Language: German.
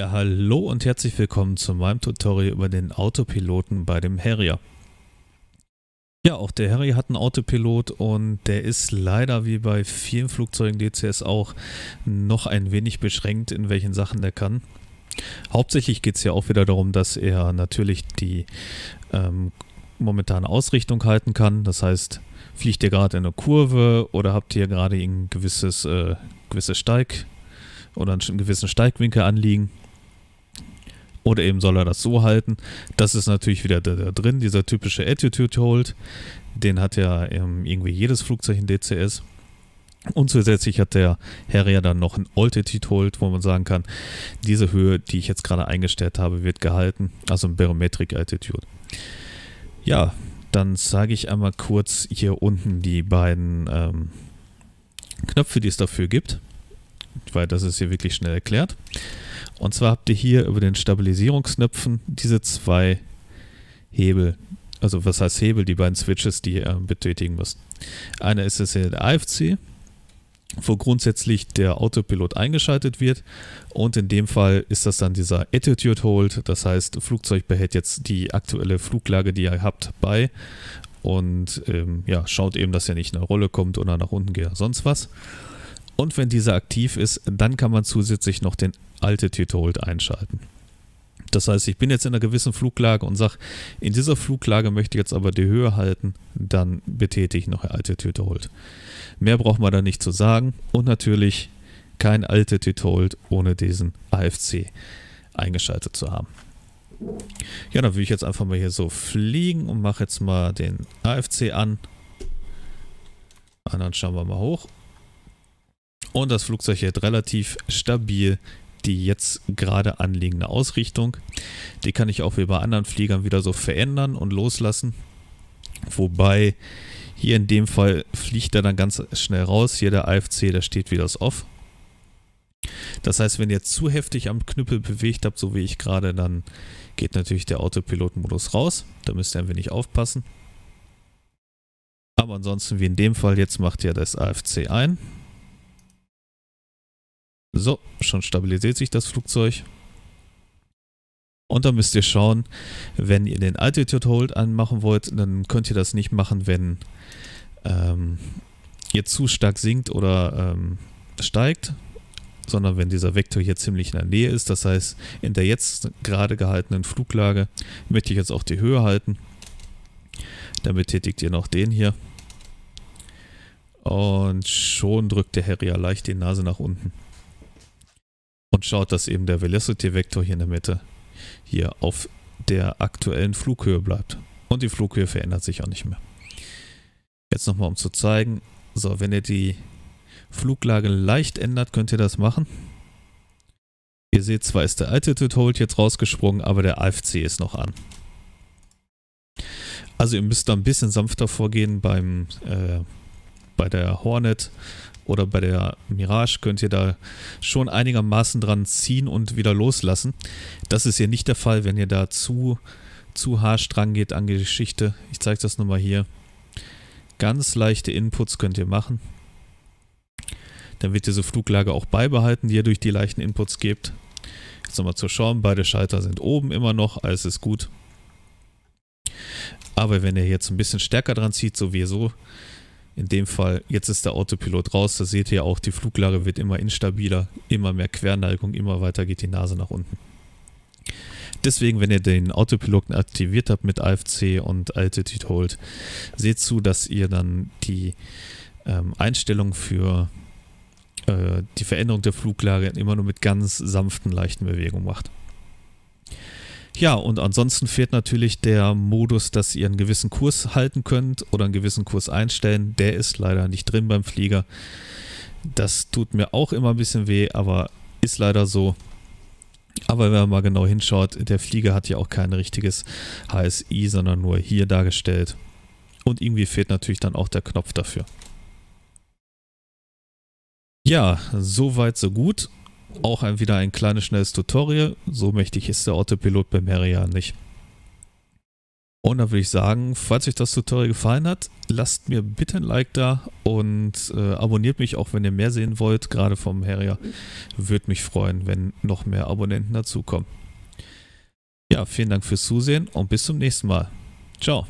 Ja, hallo und herzlich willkommen zu meinem Tutorial über den Autopiloten bei dem Harrier. Ja, auch der Harrier hat einen Autopilot und der ist leider wie bei vielen Flugzeugen DCS auch noch ein wenig beschränkt, in welchen Sachen der kann. Hauptsächlich geht es ja auch wieder darum, dass er natürlich die ähm, momentane Ausrichtung halten kann. Das heißt, fliegt ihr gerade in eine Kurve oder habt ihr gerade ein gewisses, äh, gewisses Steig oder einen gewissen Steigwinkel anliegen, oder eben soll er das so halten? Das ist natürlich wieder da, da drin, dieser typische Attitude Hold. Den hat ja ähm, irgendwie jedes Flugzeug in DCS. Und zusätzlich hat der Harrier dann noch ein Altitude Hold, wo man sagen kann, diese Höhe, die ich jetzt gerade eingestellt habe, wird gehalten. Also ein Barometric Altitude. Ja, dann sage ich einmal kurz hier unten die beiden ähm, Knöpfe, die es dafür gibt weil das ist hier wirklich schnell erklärt. Und zwar habt ihr hier über den Stabilisierungsknöpfen diese zwei Hebel. Also was heißt Hebel? Die beiden Switches, die ihr ähm, betätigen müsst. Einer ist das in der AFC, wo grundsätzlich der Autopilot eingeschaltet wird. Und in dem Fall ist das dann dieser Attitude Hold. Das heißt, Flugzeug behält jetzt die aktuelle Fluglage, die ihr habt, bei. Und ähm, ja, schaut eben, dass ihr nicht in eine Rolle kommt oder nach unten geht oder sonst was. Und wenn dieser aktiv ist, dann kann man zusätzlich noch den Altitude Hold einschalten. Das heißt, ich bin jetzt in einer gewissen Fluglage und sage, in dieser Fluglage möchte ich jetzt aber die Höhe halten, dann betätige ich noch Altitude Hold. Mehr braucht man da nicht zu sagen und natürlich kein Altitude Hold ohne diesen AFC eingeschaltet zu haben. Ja, dann will ich jetzt einfach mal hier so fliegen und mache jetzt mal den AFC an. Und dann schauen wir mal hoch. Und das Flugzeug hält relativ stabil die jetzt gerade anliegende Ausrichtung. Die kann ich auch wie bei anderen Fliegern wieder so verändern und loslassen. Wobei hier in dem Fall fliegt er dann ganz schnell raus. Hier der AFC, da steht wieder das Off. Das heißt, wenn ihr zu heftig am Knüppel bewegt habt, so wie ich gerade, dann geht natürlich der Autopilot-Modus raus. Da müsst ihr ein wenig aufpassen. Aber ansonsten, wie in dem Fall, jetzt macht ihr das AFC ein. So, schon stabilisiert sich das Flugzeug. Und dann müsst ihr schauen, wenn ihr den Altitude Hold anmachen wollt, dann könnt ihr das nicht machen, wenn ähm, ihr zu stark sinkt oder ähm, steigt, sondern wenn dieser Vektor hier ziemlich in der Nähe ist. Das heißt, in der jetzt gerade gehaltenen Fluglage möchte ich jetzt auch die Höhe halten. Dann betätigt ihr noch den hier. Und schon drückt der Harrier leicht die Nase nach unten und schaut, dass eben der Velocity-Vektor hier in der Mitte hier auf der aktuellen Flughöhe bleibt. Und die Flughöhe verändert sich auch nicht mehr. Jetzt nochmal, um zu zeigen. So, wenn ihr die Fluglage leicht ändert, könnt ihr das machen. Ihr seht, zwar ist der Altitude Hold jetzt rausgesprungen, aber der AFC ist noch an. Also ihr müsst da ein bisschen sanfter vorgehen beim äh, bei der Hornet oder bei der Mirage könnt ihr da schon einigermaßen dran ziehen und wieder loslassen. Das ist hier nicht der Fall, wenn ihr da zu, zu harsch dran geht an die Geschichte. Ich zeige das nochmal hier. Ganz leichte Inputs könnt ihr machen. Dann wird diese Fluglage auch beibehalten, die ihr durch die leichten Inputs gebt. Jetzt nochmal zu schauen, Beide Schalter sind oben immer noch. Alles ist gut. Aber wenn ihr jetzt ein bisschen stärker dran zieht, so wie so in dem Fall, jetzt ist der Autopilot raus, da seht ihr ja auch, die Fluglage wird immer instabiler, immer mehr Querneigung, immer weiter geht die Nase nach unten. Deswegen, wenn ihr den Autopiloten aktiviert habt mit AFC und Altitude Hold, seht zu, dass ihr dann die ähm, Einstellung für äh, die Veränderung der Fluglage immer nur mit ganz sanften, leichten Bewegungen macht. Ja, und ansonsten fehlt natürlich der Modus, dass ihr einen gewissen Kurs halten könnt oder einen gewissen Kurs einstellen. Der ist leider nicht drin beim Flieger. Das tut mir auch immer ein bisschen weh, aber ist leider so. Aber wenn man mal genau hinschaut, der Flieger hat ja auch kein richtiges HSI, sondern nur hier dargestellt. Und irgendwie fehlt natürlich dann auch der Knopf dafür. Ja, soweit, so gut. Auch ein, wieder ein kleines, schnelles Tutorial. So mächtig ist der Autopilot beim Meria nicht. Und dann würde ich sagen, falls euch das Tutorial gefallen hat, lasst mir bitte ein Like da und äh, abonniert mich auch, wenn ihr mehr sehen wollt. Gerade vom Herrier. würde mich freuen, wenn noch mehr Abonnenten dazukommen. Ja, vielen Dank fürs Zusehen und bis zum nächsten Mal. Ciao.